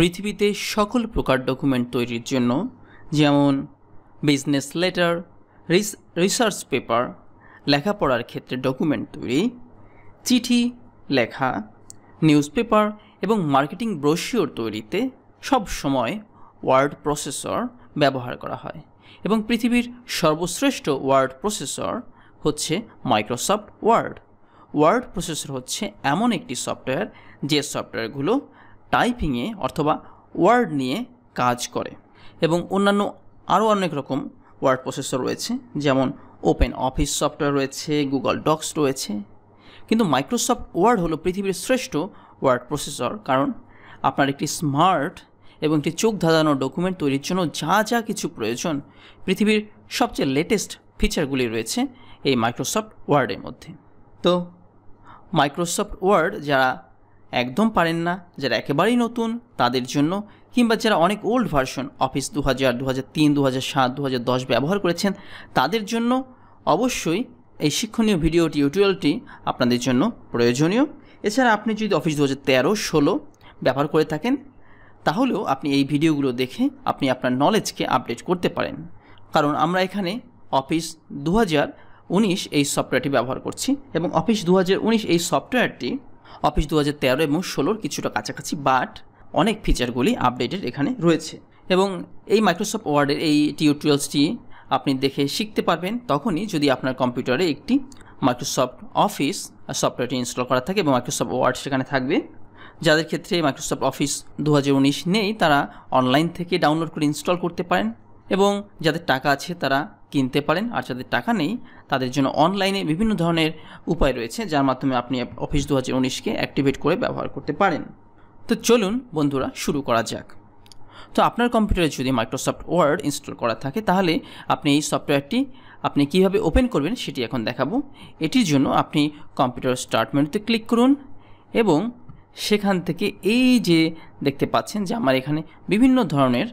পৃথিবীতে সকল প্রকার ডকুমেন্ট তৈরির জন্য যেমন বিজনেস লেটার রিসার্চ পেপার লেখাপড়ার ক্ষেত্রে ডকুমেন্ট তৈরি চিঠি লেখা নিউজ পেপার এবং মার্কেটিং ব্রোশিওর তৈরিতে সব সময় ওয়ার্ড প্রসেসর ব্যবহার করা হয় এবং পৃথিবীর সর্বশ্রেষ্ঠ ওয়ার্ড প্রসেসর হচ্ছে মাইক্রোসফট ওয়ার্ড ওয়ার্ড প্রসেসর হচ্ছে এমন একটি সফটওয়্যার যে সফটওয়্যারগুলো টাইপিংয়ে অথবা ওয়ার্ড নিয়ে কাজ করে এবং অন্যান্য আরও অনেক রকম ওয়ার্ড প্রসেসর রয়েছে যেমন ওপেন অফিস সফটওয়্যার রয়েছে গুগল ডক্স রয়েছে কিন্তু মাইক্রোসফট ওয়ার্ড হলো পৃথিবীর শ্রেষ্ঠ ওয়ার্ড প্রসেসর কারণ আপনার একটি স্মার্ট এবং একটি চোখ ধাঁধানো ডকুমেন্ট তৈরির জন্য যা যা কিছু প্রয়োজন পৃথিবীর সবচেয়ে লেটেস্ট ফিচারগুলি রয়েছে এই মাইক্রোসফট ওয়ার্ডের মধ্যে তো মাইক্রোসফট ওয়ার্ড যারা একদম পারেন না যারা একেবারেই নতুন তাদের জন্য কিংবা যারা অনেক ওল্ড ভার্সন অফিস দু হাজার দু হাজার তিন দু হাজার সাত দু হাজার দশ ব্যবহার করেছেন তাদের জন্য অবশ্যই এই শিক্ষণীয় ভিডিও টিউটোরিয়ালটি আপনাদের জন্য প্রয়োজনীয় এছাড়া আপনি যদি অফিস দু হাজার তেরো ষোলো ব্যবহার করে থাকেন তাহলেও আপনি এই ভিডিওগুলো দেখে আপনি আপনার নলেজকে আপডেট করতে পারেন কারণ আমরা এখানে অফিস দু হাজার উনিশ এই সফটওয়্যারটি ব্যবহার করছি এবং অফিস দু হাজার উনিশ এই সফটওয়্যারটি অফিস দু হাজার তেরো এবং ষোলোর কিছুটা কাছাকাছি বাট অনেক ফিচারগুলি আপডেটেড এখানে রয়েছে এবং এই মাইক্রোসফট ওয়ার্ডের এই টিউটোরিয়ালসটি আপনি দেখে শিখতে পারবেন তখনই যদি আপনার কম্পিউটারে একটি মাইক্রোসফট অফিস সফটওয়্যারটি ইনস্টল করা থাকে এবং মাইক্রোসফট ওয়ার্ড সেখানে থাকবে যাদের ক্ষেত্রে মাইক্রোসফট অফিস দু নেই তারা অনলাইন থেকে ডাউনলোড করে ইনস্টল করতে পারেন এবং যাদের টাকা আছে তারা কিনতে পারেন আর যাদের টাকা নেই তাদের জন্য অনলাইনে বিভিন্ন ধরনের উপায় রয়েছে যার মাধ্যমে আপনি অফিস দু হাজার উনিশকে অ্যাক্টিভেট করে ব্যবহার করতে পারেন তো চলুন বন্ধুরা শুরু করা যাক তো আপনার কম্পিউটারে যদি মাইক্রোসফট ওয়ার্ড ইনস্টল করা থাকে তাহলে আপনি এই সফটওয়্যারটি আপনি কিভাবে ওপেন করবেন সেটি এখন দেখাবো এটির জন্য আপনি কম্পিউটার স্টার্ট মেনুতে ক্লিক করুন এবং সেখান থেকে এই যে দেখতে পাচ্ছেন যে আমার এখানে বিভিন্ন ধরনের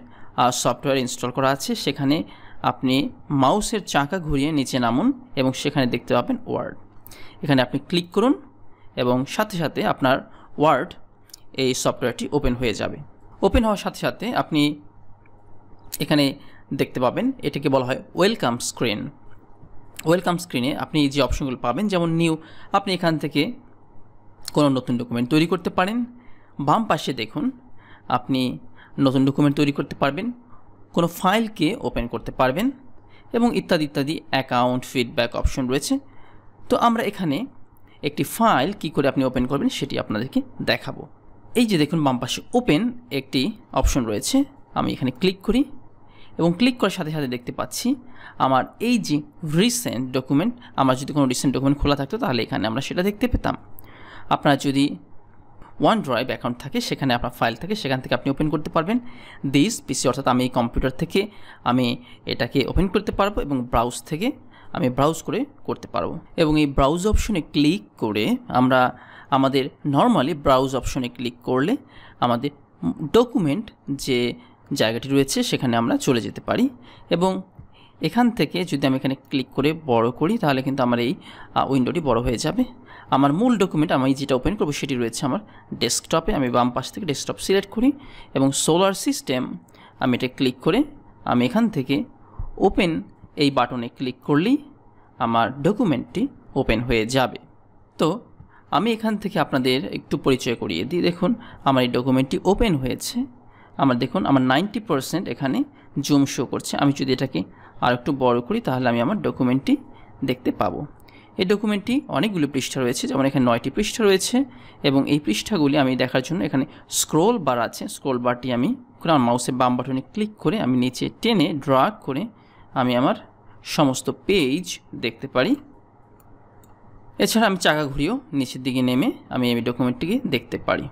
সফটওয়্যার ইনস্টল করা আছে সেখানে আপনি মাউসের চাকা ঘুরিয়ে নিচে নামুন এবং সেখানে দেখতে পাবেন ওয়ার্ড এখানে আপনি ক্লিক করুন এবং সাথে সাথে আপনার ওয়ার্ড এই সফটওয়্যারটি ওপেন হয়ে যাবে ওপেন হওয়ার সাথে সাথে আপনি এখানে দেখতে পাবেন এটাকে বলা হয় ওয়েলকাম স্ক্রিন ওয়েলকাম স্ক্রিনে আপনি যে অপশনগুলো পাবেন যেমন নিউ আপনি এখান থেকে কোনো নতুন ডকুমেন্ট তৈরি করতে পারেন বাম পাশে দেখুন আপনি নতুন ডকুমেন্ট তৈরি করতে পারবেন কোনো ফাইলকে ওপেন করতে পারবেন এবং ইত্যাদি ইত্যাদি অ্যাকাউন্ট ফিডব্যাক অপশন রয়েছে তো আমরা এখানে একটি ফাইল কি করে আপনি ওপেন করবেন সেটি আপনাদেরকে দেখাবো এই যে দেখুন বাম পাশে ওপেন একটি অপশন রয়েছে আমি এখানে ক্লিক করি এবং ক্লিক করার সাথে সাথে দেখতে পাচ্ছি আমার এই যে রিসেন্ট ডকুমেন্ট আমার যদি কোনো রিসেন্ট ডকুমেন্ট খোলা থাকতো তাহলে এখানে আমরা সেটা দেখতে পেতাম আপনারা যদি ওয়ান ড্রাইভ অ্যাকাউন্ট থাকে সেখানে আপনার ফাইল থাকে সেখান থেকে আপনি ওপেন করতে পারবেন দিস পিসি অর্থাৎ আমি এই কম্পিউটার থেকে আমি এটাকে ওপেন করতে পারবো এবং ব্রাউজ থেকে আমি ব্রাউজ করে করতে পারবো এবং এই ব্রাউজ অপশনে ক্লিক করে আমরা আমাদের নর্মালি ব্রাউজ অপশনে ক্লিক করলে আমাদের ডকুমেন্ট যে জায়গাটি রয়েছে সেখানে আমরা চলে যেতে পারি এবং এখান থেকে যদি আমি এখানে ক্লিক করে বড় করি তাহলে কিন্তু আমার এই উইন্ডোটি বড় হয়ে যাবে আমার মূল ডকুমেন্ট আমি যেটা ওপেন করবো সেটি রয়েছে আমার ডেস্কটপে আমি বাম পাশ থেকে ডেস্কটপ সিলেক্ট করি এবং সোলার সিস্টেম আমি এটা ক্লিক করে আমি এখান থেকে ওপেন এই বাটনে ক্লিক করলেই আমার ডকুমেন্টটি ওপেন হয়ে যাবে তো আমি এখান থেকে আপনাদের একটু পরিচয় করিয়ে দিই দেখুন আমার এই ডকুমেন্টটি ওপেন হয়েছে আমার দেখুন আমার নাইনটি পারসেন্ট এখানে জুম শো করছে আমি যদি এটাকে আর একটু বড় করি তাহলে আমি আমার ডকুমেন্টটি দেখতে পাবো এই ডকুমেন্টটি অনেকগুলি পৃষ্ঠা রয়েছে যেমন এখানে নয়টি পৃষ্ঠা রয়েছে এবং এই পৃষ্ঠাগুলি আমি দেখার জন্য এখানে স্ক্রোল বার আছে স্ক্রোল বারটি আমি আমার মাউসের বাম বাটনে ক্লিক করে আমি নিচে টেনে ড্রাগ করে আমি আমার সমস্ত পেজ দেখতে পারি এছাড়া আমি চাকা ঘুরিয়েও নিচের দিকে নেমে আমি এই ডকুমেন্টটিকে দেখতে পারি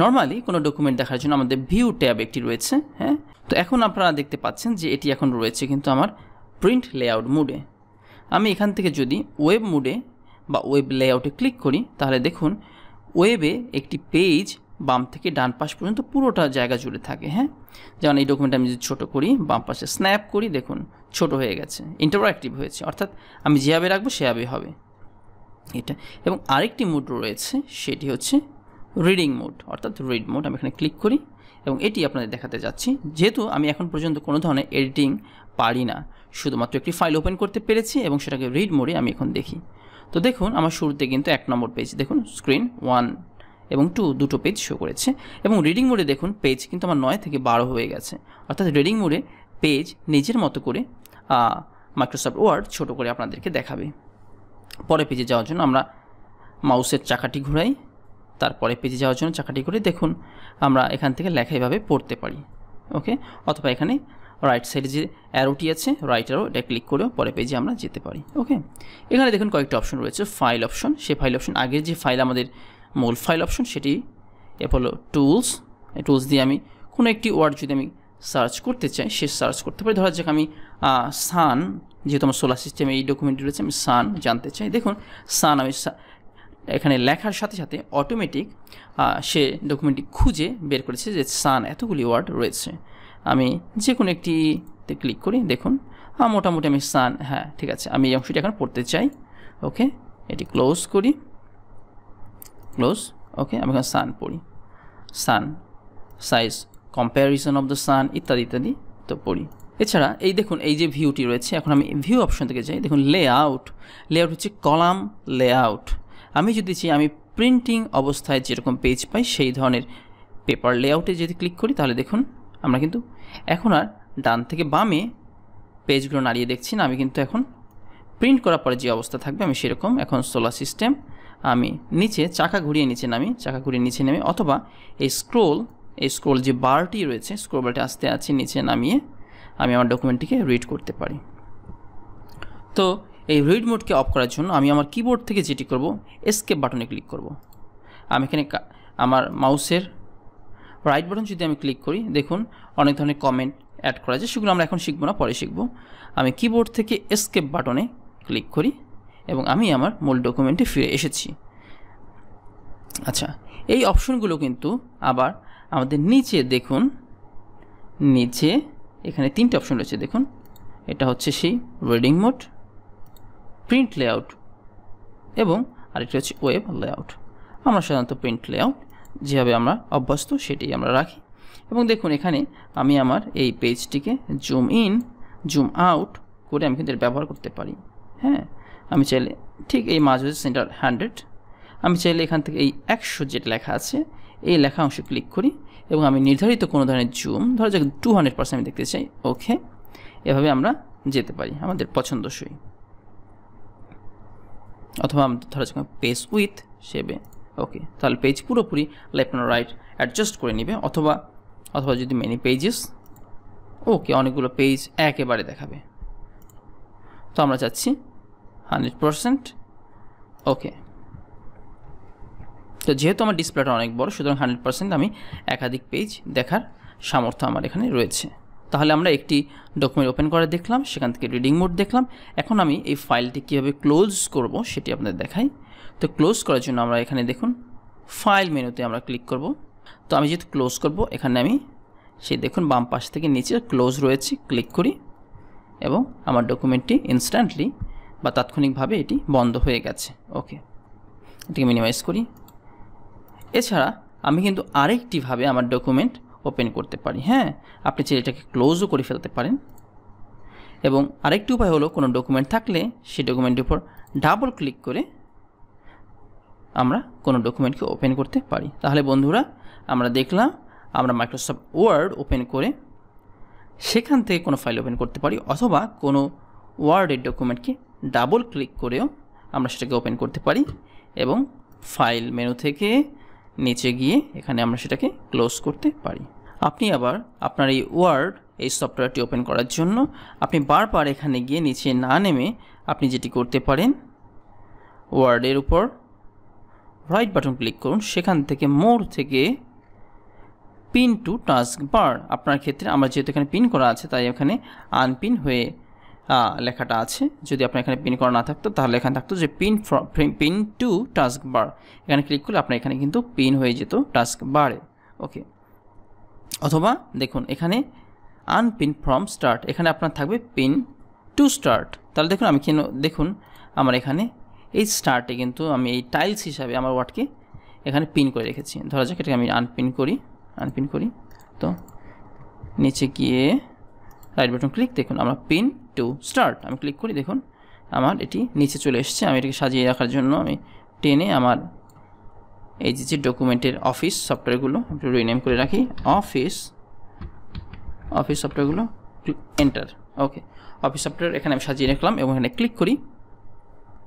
নর্মালি কোনো ডকুমেন্ট দেখার জন্য আমাদের ভিউ ট্যাব একটি রয়েছে হ্যাঁ তো এখন আপনারা দেখতে পাচ্ছেন যে এটি এখন রয়েছে কিন্তু আমার প্রিন্ট লেআউট মুডে আমি এখান থেকে যদি ওয়েব মুডে বা ওয়েব লেআউটে ক্লিক করি তাহলে দেখুন ওয়েবে একটি পেজ বাম থেকে ডান পাশ পর্যন্ত পুরোটা জায়গা জুড়ে থাকে হ্যাঁ যেমন এই ডকুমেন্ট আমি যদি ছোটো করি বাম পাশে স্ন্যাপ করি দেখুন ছোট হয়ে গেছে ইন্টারঅ্যাক্টিভ হয়েছে অর্থাৎ আমি যেভাবে রাখবো সেভাবে হবে এটা এবং আরেকটি মুড রয়েছে সেটি হচ্ছে রিডিং মোড অর্থাৎ রিড মোড আমি এখানে ক্লিক করি এবং এটি আপনাদের দেখাতে যাচ্ছি যেহেতু আমি এখন পর্যন্ত কোনো ধরনের এডিটিং পারি না শুধুমাত্র একটি ফাইল ওপেন করতে পেরেছি এবং সেটাকে রিড মোড়ে আমি এখন দেখি তো দেখুন আমার শুরুতে কিন্তু এক নম্বর পেজ দেখুন স্ক্রিন ওয়ান এবং টু দুটো পেজ শো করেছে এবং রিডিং মোডে দেখুন পেজ কিন্তু আমার নয় থেকে বারো হয়ে গেছে অর্থাৎ রিডিং মোডে পেজ নিজের মতো করে মাইক্রোসফট ওয়ার্ড ছোট করে আপনাদেরকে দেখাবে পরে পেজে যাওয়ার জন্য আমরা মাউসের চাকাটি ঘুরাই তারপরে পেজে যাওয়ার জন্য চাকাটি ঘুরে দেখুন আমরা এখান থেকে লেখা এভাবে পড়তে পারি ওকে অথবা এখানে রাইট সাইডে যে অ্যারোটি আছে রাইট অ্যারো এটা ক্লিক করেও পরে পেজে আমরা যেতে পারি ওকে এখানে দেখুন কয়েকটা অপশন রয়েছে ফাইল অপশন সে ফাইল অপশন আগের যে ফাইল আমাদের মূল ফাইল অপশন সেটি এরপর হলো টুলস টুলস দিয়ে আমি কোনো একটি ওয়ার্ড যদি আমি সার্চ করতে চাই সে সার্চ করতে পারি ধরা যাক আমি সান যেহেতু আমার সোলার সিস্টেমে এই ডকুমেন্ট রয়েছে আমি সান জানতে চাই দেখুন সান আমি এখানে লেখার সাথে সাথে অটোমেটিক সে ডকুমেন্টটি খুঁজে বের করেছে যে সান এতগুলি ওয়ার্ড রয়েছে আমি যে কোনো একটিতে ক্লিক করি দেখুন মোটামুটি আমি সান হ্যাঁ ঠিক আছে আমি এই অংশটি এখন পড়তে চাই ওকে এটি ক্লোজ করি ক্লোজ ওকে আমি এখন সান পড়ি sun size comparison of the sun ইত্যাদি ইত্যাদি তো পড়ি এছাড়া এই দেখুন এই যে ভিউটি রয়েছে এখন আমি ভিউ অপশন থেকে যাই দেখুন লে লে লেআউট হচ্ছে কলাম লে আউট আমি যদি চাই আমি প্রিন্টিং অবস্থায় যেরকম পেজ পাই সেই ধরনের পেপার লেআউটে যদি ক্লিক করি তাহলে দেখুন আমরা কিন্তু এখন আর ডান থেকে বামে পেজগুলো নাড়িয়ে দেখছি না আমি কিন্তু এখন প্রিন্ট করার পরে যে অবস্থা থাকবে আমি সেরকম এখন সোলার সিস্টেম আমি নিচে চাকা ঘুরিয়ে নিচে নামি চাকা ঘুরিয়ে নিচে নামি অথবা এই স্ক্রোল এই স্ক্রোল যে বারটি রয়েছে স্ক্রোল বারটি আস্তে আছে নিচে নামিয়ে আমি আমার ডকুমেন্টটিকে রিড করতে পারি তো এই রিড মোডকে অফ করার জন্য আমি আমার কিবোর্ড থেকে যেটি করব এসকেপ বাটনে ক্লিক করব আমি এখানে আমার মাউসের রাইট বাটন যদি আমি ক্লিক করি দেখুন অনেক ধরনের কমেন্ট অ্যাড করা যায় সেগুলো আমরা এখন শিখবো না পরে শিখবো আমি কিবোর্ড থেকে এসকেপ বাটনে ক্লিক করি এবং আমি আমার মূল ডকুমেন্টে ফিরে এসেছি আচ্ছা এই অপশনগুলো কিন্তু আবার আমাদের নিচে দেখুন নিচে এখানে তিনটে অপশন রয়েছে দেখুন এটা হচ্ছে সেই রেডিং মোড প্রিন্ট লেআউট এবং আরেকটি হচ্ছে ওয়েব লেআউট আমরা সাধারণত প্রিন্ট লেআউট যেভাবে আমরা অভ্যস্ত সেটি আমরা রাখি এবং দেখুন এখানে আমি আমার এই পেজটিকে জুম ইন জুম আউট করে আমি কিন্তু ব্যবহার করতে পারি হ্যাঁ আমি চাইলে ঠিক এই মাঝ সেন্টার হান্ড্রেড আমি চাইলে এখান থেকে এই একশো যেটা লেখা আছে এই লেখা অংশে ক্লিক করি এবং আমি নির্ধারিত কোনো ধরনের জুম ধরো যাক টু হান্ড্রেড আমি দেখতে চাই ওকে এভাবে আমরা যেতে পারি আমাদের পছন্দসই অথবা ধরো যাক পেস উইথ সেবে ওকে তাহলে পেজ পুরোপুরি লেফট না রাইট অ্যাডজাস্ট করে নেবে অথবা অথবা যদি মেনি পেজেস ওকে অনেকগুলো পেজ একেবারে দেখাবে তো আমরা চাচ্ছি হানড্রেড পারসেন্ট ওকে তো যেহেতু আমার ডিসপ্লেটা অনেক বড় সুতরাং হান্ড্রেড পারসেন্ট আমি একাধিক পেজ দেখার সামর্থ্য আমার এখানে রয়েছে তাহলে আমরা একটি ডকুমেন্ট ওপেন করে দেখলাম সেখান থেকে রিডিং মোড দেখলাম এখন আমি এই ফাইলটি কীভাবে ক্লোজ করব সেটি আপনাদের দেখাই তো ক্লোজ করার জন্য আমরা এখানে দেখুন ফাইল মেনুতে আমরা ক্লিক করব তো আমি যেহেতু ক্লোজ করব এখানে আমি সেই দেখুন বাম পাশ থেকে নিচে ক্লোজ রয়েছে ক্লিক করি এবং আমার ডকুমেন্টটি ইনস্ট্যান্টলি বা তাৎক্ষণিকভাবে এটি বন্ধ হয়ে গেছে ওকে এটিকে মিনিমাইজ করি এছাড়া আমি কিন্তু আরেকটিভাবে আমার ডকুমেন্ট ওপেন করতে পারি হ্যাঁ আপনি চাইলে এটাকে ক্লোজও করে ফেলতে পারেন এবং আরেকটি উপায় হলো কোনো ডকুমেন্ট থাকলে সেই ডকুমেন্টের উপর ডাবল ক্লিক করে আমরা কোনো ডকুমেন্টকে ওপেন করতে পারি তাহলে বন্ধুরা আমরা দেখলাম আমরা মাইক্রোসফট ওয়ার্ড ওপেন করে সেখান থেকে কোনো ফাইল ওপেন করতে পারি অথবা কোনো ওয়ার্ডের ডকুমেন্টকে ডাবল ক্লিক করেও আমরা সেটাকে ওপেন করতে পারি এবং ফাইল মেনু থেকে নিচে গিয়ে এখানে আমরা সেটাকে ক্লোজ করতে পারি আপনি আবার আপনার এই ওয়ার্ড এই সফটওয়্যারটি ওপেন করার জন্য আপনি বারবার এখানে গিয়ে নিচে না নেমে আপনি যেটি করতে পারেন ওয়ার্ডের উপর রাইট বাটন ক্লিক করুন সেখান থেকে মোর থেকে পিন টু টাস্ক বার আপনার ক্ষেত্রে আমার যেহেতু এখানে পিন করা আছে তাই এখানে আনপিন হয়ে লেখাটা আছে যদি আপনার এখানে পিন করা না থাকতো তাহলে এখানে থাকতো যে pin pin to taskbar এখানে ক্লিক করলে আপনার এখানে কিন্তু পিন হয়ে যেত টাস্ক বারে ওকে অথবা দেখুন এখানে আনপিন ফ্রম স্টার্ট এখানে আপনার থাকবে পিন টু স্টার্ট তাহলে দেখুন আমি কেন দেখুন আমার এখানে এই স্টার্টে কিন্তু আমি এই টাইলস হিসাবে আমার ওয়ার্ডকে এখানে পিন করে রেখেছি ধরা যাক এটাকে আমি আনপিন করি আনপিন করি তো নিচে গিয়ে রাইট বাটন ক্লিক দেখুন আমরা পিন টু স্টার্ট আমি ক্লিক করি দেখুন আমার এটি নিচে চলে এসছে আমি এটাকে সাজিয়ে রাখার জন্য আমি টেনে আমার এই যে যে ডকুমেন্টের অফিস সফটওয়্যারগুলো একটু রিনেম করে রাখি অফিস অফিস সফটওয়্যারগুলো এন্টার ওকে অফিস সফটওয়্যার এখানে আমি সাজিয়ে রাখলাম এবং এখানে ক্লিক করি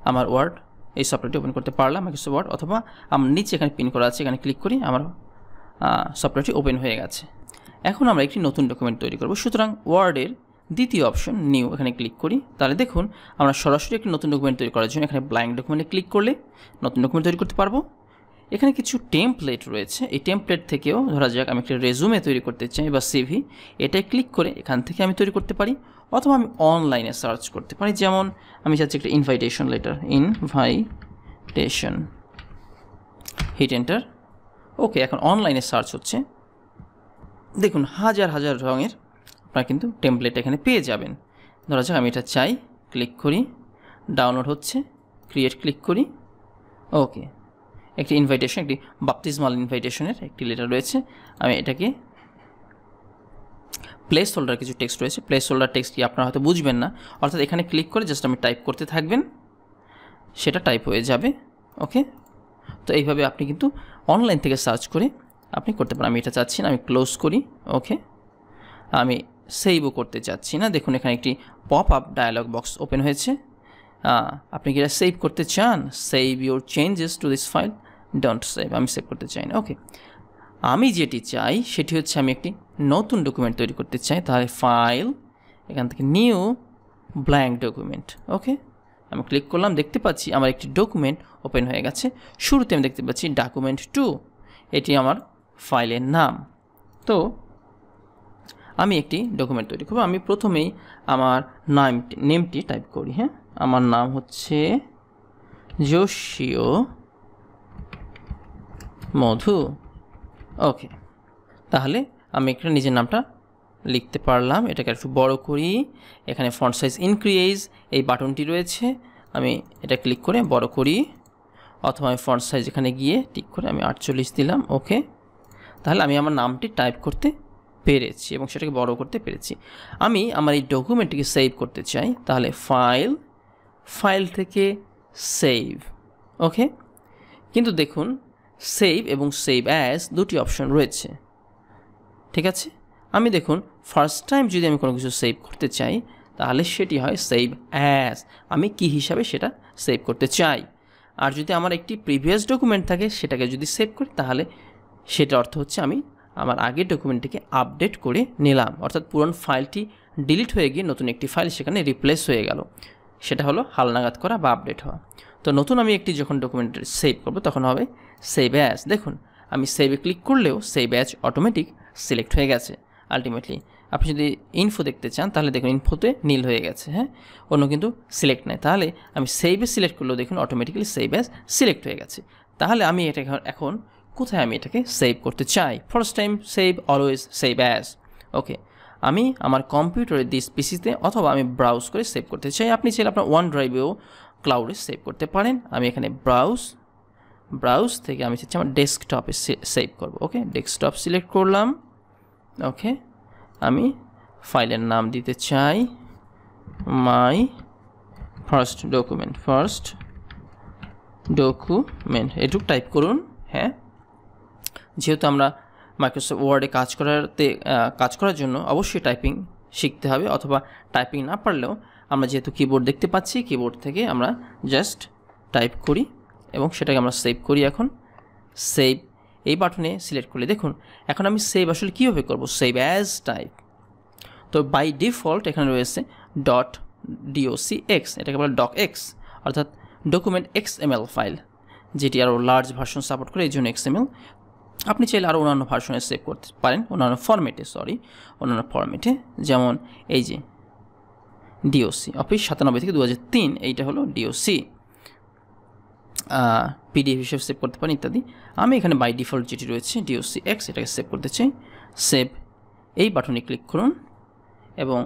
আমার ওয়ার্ড এই সফটওয়্যারটি ওপেন করতে পারলাম মাইক্রোসফট ওয়ার্ড অথবা আমার নিচে এখানে পিন করা আছে এখানে ক্লিক করি আমার সফটওয়্যারটি ওপেন হয়ে গেছে এখন আমরা একটি নতুন ডকুমেন্ট তৈরি করব সুতরাং ওয়ার্ডের দ্বিতীয় অপশন নিউ এখানে ক্লিক করি তাহলে দেখুন আমরা সরাসরি একটি নতুন ডকুমেন্ট তৈরি করার জন্য এখানে ব্ল্যাঙ্ক ডকুমেন্টে ক্লিক করলে নতুন ডকুমেন্ট তৈরি করতে পারবো এখানে কিছু টেমপ্লেট রয়েছে এই টেম্পলেট থেকেও ধরা যাক আমি একটা রেজুমে তৈরি করতে চাই বা সিভি এটাই ক্লিক করে এখান থেকে আমি তৈরি করতে পারি অথবা আমি অনলাইনে সার্চ করতে পারি যেমন আমি চাচ্ছি একটা invitation letter invitation hit enter okay এখন অনলাইনে সার্চ হচ্ছে দেখুন হাজার হাজার রঙের আপনারা কিন্তু টেমপ্লেট এখানে পেয়ে যাবেন ধরা যাক আমি এটা চাই ক্লিক করি ডাউনলোড হচ্ছে ক্রিয়েট ক্লিক করি ওকে একটি ইনভাইটেশন একটি মাল ইনভাইটেশনের একটি লেটার রয়েছে আমি এটাকে প্লেস হোল্ডার কিছু টেক্সট রয়েছে প্লেস হোল্ডার টেক্সট কি আপনারা হয়তো বুঝবেন না অর্থাৎ এখানে ক্লিক করে জাস্ট আমি টাইপ করতে থাকবেন সেটা টাইপ হয়ে যাবে ওকে তো এইভাবে আপনি কিন্তু অনলাইন থেকে সার্চ করে আপনি করতে পারেন আমি এটা চাচ্ছি না আমি ক্লোজ করি ওকে আমি সেভও করতে চাচ্ছি না দেখুন এখানে একটি pop up dialog box open হয়েছে আপনি কি এটা সেভ করতে চান save your changes to this file don't save আমি সেভ করতে চাই না ওকে আমি যেটি চাই সেটি হচ্ছে আমি একটি নতুন ডকুমেন্ট তৈরি করতে চাই তাহলে ফাইল এখান থেকে নিউ ব্ল্যাঙ্ক ডকুমেন্ট ওকে আমি ক্লিক করলাম দেখতে পাচ্ছি আমার একটি ডকুমেন্ট ওপেন হয়ে গেছে শুরুতে আমি দেখতে পাচ্ছি ডকুমেন্ট টু এটি আমার ফাইলের নাম তো আমি একটি ডকুমেন্ট তৈরি করবো আমি প্রথমেই আমার নাম নেমটি টাইপ করি হ্যাঁ আমার নাম হচ্ছে জোশিও মধু ওকে তাহলে আমি এখানে নিজের নামটা লিখতে পারলাম এটাকে একটু বড় করি এখানে ফন্ট সাইজ ইনক্রিজ এই বাটনটি রয়েছে আমি এটা ক্লিক করে বড় করি অথবা আমি ফন্ট সাইজ এখানে গিয়ে ঠিক করে আমি আটচল্লিশ দিলাম ওকে তাহলে আমি আমার নামটি টাইপ করতে পেরেছি এবং সেটাকে বড় করতে পেরেছি আমি আমার এই ডকুমেন্টটিকে সেভ করতে চাই তাহলে ফাইল ফাইল থেকে সেভ ওকে কিন্তু দেখুন সেভ এবং সেভ অ্যাজ দুটি অপশন রয়েছে ঠিক আছে আমি দেখুন ফার্স্ট টাইম যদি আমি কোনো কিছু সেভ করতে চাই তাহলে সেটি হয় সেভ অ্যাজ আমি কি হিসাবে সেটা সেভ করতে চাই আর যদি আমার একটি প্রিভিয়াস ডকুমেন্ট থাকে সেটাকে যদি সেভ করি তাহলে সেটা অর্থ হচ্ছে আমি আমার আগের ডকুমেন্টটিকে আপডেট করে নিলাম অর্থাৎ পুরনো ফাইলটি ডিলিট হয়ে গিয়ে নতুন একটি ফাইল সেখানে রিপ্লেস হয়ে গেল সেটা হলো হালনাগাদ করা বা আপডেট হওয়া তো নতুন আমি একটি যখন ডকুমেন্ট সেভ করব তখন হবে সেভ অ্যাজ দেখুন আমি সেভে ক্লিক করলেও সেভ অ্যাজ অটোমেটিক সিলেক্ট হয়ে গেছে আলটিমেটলি আপনি যদি ইনফো দেখতে চান তাহলে দেখুন ইনফোতে নীল হয়ে গেছে হ্যাঁ অন্য কিন্তু সিলেক্ট নাই তাহলে আমি সেভে সিলেক্ট করলেও দেখুন অটোমেটিক্যালি সেভ অ্যাজ সিলেক্ট হয়ে গেছে তাহলে আমি এটা এখন কোথায় আমি এটাকে সেভ করতে চাই first time save always save as okay আমি আমার কম্পিউটারে দিস পিসিতে অথবা আমি ব্রাউজ করে সেভ করতে চাই আপনি চাইলে আপনার ওয়ান ড্রাইভেও ক্লাউডে সেভ করতে পারেন আমি এখানে ব্রাউজ ব্রাউজ থেকে আমি চাচ্ছি আমার ডেস্কটপে সেভ করব ওকে ডেস্কটপ সিলেক্ট করলাম ওকে আমি ফাইলের নাম দিতে চাই my first document first document এটুক টাইপ করুন হ্যাঁ যেহেতু আমরা মাইক্রোসফট ওয়ার্ডে কাজ করাতে কাজ করার জন্য অবশ্যই টাইপিং শিখতে হবে অথবা টাইপিং না পারলেও আমরা যেহেতু কিবোর্ড দেখতে পাচ্ছি কিবোর্ড থেকে আমরা জাস্ট টাইপ করি এবং সেটাকে আমরা সেভ করি এখন সেভ এই বাটনে সিলেক্ট করলে দেখুন এখন আমি সেভ আসলে কীভাবে করব সেভ অ্যাজ টাইপ তো বাই ডিফল্ট এখানে রয়েছে ডট ডিওসি এক্স এটাকে বলে ডক এক্স অর্থাৎ ডকুমেন্ট এক্স এমএল ফাইল যেটি আরও লার্জ ভার্সন সাপোর্ট করে এই জন্য এক্স এমএল আপনি চাইলে আরও অন্যান্য ভার্সনে সেভ করতে পারেন অন্যান্য ফর্মেটে সরি অন্যান্য ফর্মেটে যেমন এই যে ডিওসি অফিস সাতানব্বই থেকে দু এইটা হলো ডিওসি পিডিএফ হিসেবে সেভ করতে পারেন ইত্যাদি আমি এখানে বাই ডিফল্ট যেটি রয়েছে ডিওসি এক্স এটাকে সেভ করতে চাই সেভ এই বাটনে ক্লিক করুন এবং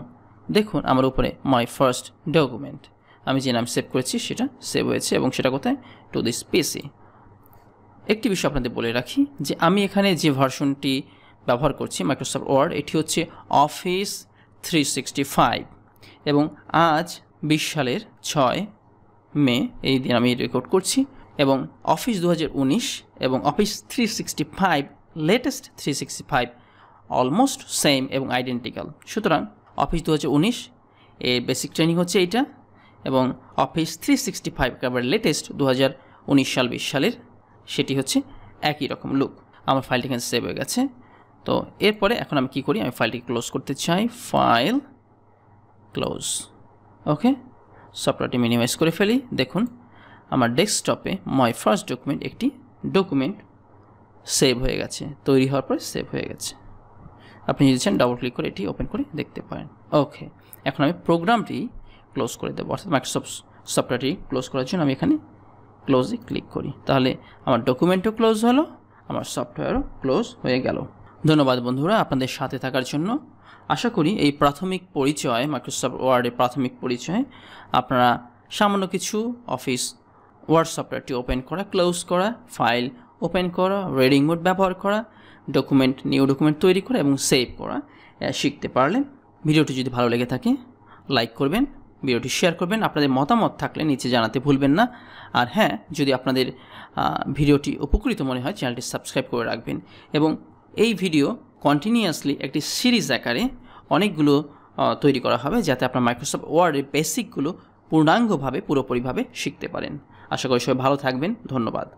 দেখুন আমার উপরে মাই ফার্স্ট ডকুমেন্ট আমি যে নাম সেভ করেছি সেটা সেভ হয়েছে এবং সেটা কোথায় টু দিস পিসি একটি বিষয় আপনাদের বলে রাখি যে আমি এখানে যে ভার্সনটি ব্যবহার করছি মাইক্রোসফট ওয়ার্ড এটি হচ্ছে অফিস থ্রি সিক্সটি ফাইভ এবং আজ বিশ সালের ছয় মে এই দিন আমি রেকর্ড করছি এবং অফিস দু এবং office three sixty five latest three sixty five almost same এবং আইডেন্টিক্যাল সুতরাং অফিস দু এর বেসিক ট্রেনিং হচ্ছে এইটা এবং অফিস থ্রি সিক্সটি ফাইভ একেবারে লেটেস্ট দু সাল বিশ সালের সেটি হচ্ছে একই রকম লুক আমার ফাইলটি এখানে সেভ হয়ে গেছে তো এরপরে এখন আমি কি করি আমি ফাইলটি ক্লোজ করতে চাই ফাইল ক্লোজ ওকে সফটওয়্যারটি মিনিমাইজ করে ফেলি দেখুন আমার ডেস্কটপে মাই ফার্স্ট ডকুমেন্ট একটি ডকুমেন্ট সেভ হয়ে গেছে তৈরি হওয়ার পরে সেভ হয়ে গেছে আপনি যদি চান ডাবল ক্লিক করে এটি ওপেন করে দেখতে পারেন ওকে এখন আমি প্রোগ্রামটি ক্লোজ করে দেবো অর্থাৎ মাইক্রোসফট সফটওয়্যারটি ক্লোজ করার জন্য আমি এখানে ক্লোজে ক্লিক করি তাহলে আমার ডকুমেন্টও ক্লোজ হলো আমার সফটওয়্যারও ক্লোজ হয়ে গেল ধন্যবাদ বন্ধুরা আপনাদের সাথে থাকার জন্য আশা করি এই প্রাথমিক পরিচয় মাইক্রোসফট ওয়ার্ডের প্রাথমিক পরিচয় আপনারা সামান্য কিছু অফিস ওয়ার্ড সফটওয়্যারটি ওপেন করা ক্লোজ করা ফাইল ওপেন করা রেডিং মোড ব্যবহার করা ডকুমেন্ট নিউ ডকুমেন্ট তৈরি করা এবং সেভ করা শিখতে পারলেন ভিডিওটি যদি ভালো লেগে থাকে লাইক করবেন ভিডিওটি শেয়ার করবেন আপনাদের মতামত থাকলে নিচে জানাতে ভুলবেন না আর হ্যাঁ যদি আপনাদের ভিডিওটি উপকৃত মনে হয় চ্যানেলটি সাবস্ক্রাইব করে রাখবেন এবং এই ভিডিও কন্টিনিউয়াসলি একটি সিরিজ আকারে অনেকগুলো তৈরি করা হবে যাতে আপনার মাইক্রোসফট ওয়ার্ডের বেসিকগুলো পূর্ণাঙ্গভাবে পুরোপুরিভাবে শিখতে পারেন আশা করি সবাই ভালো থাকবেন ধন্যবাদ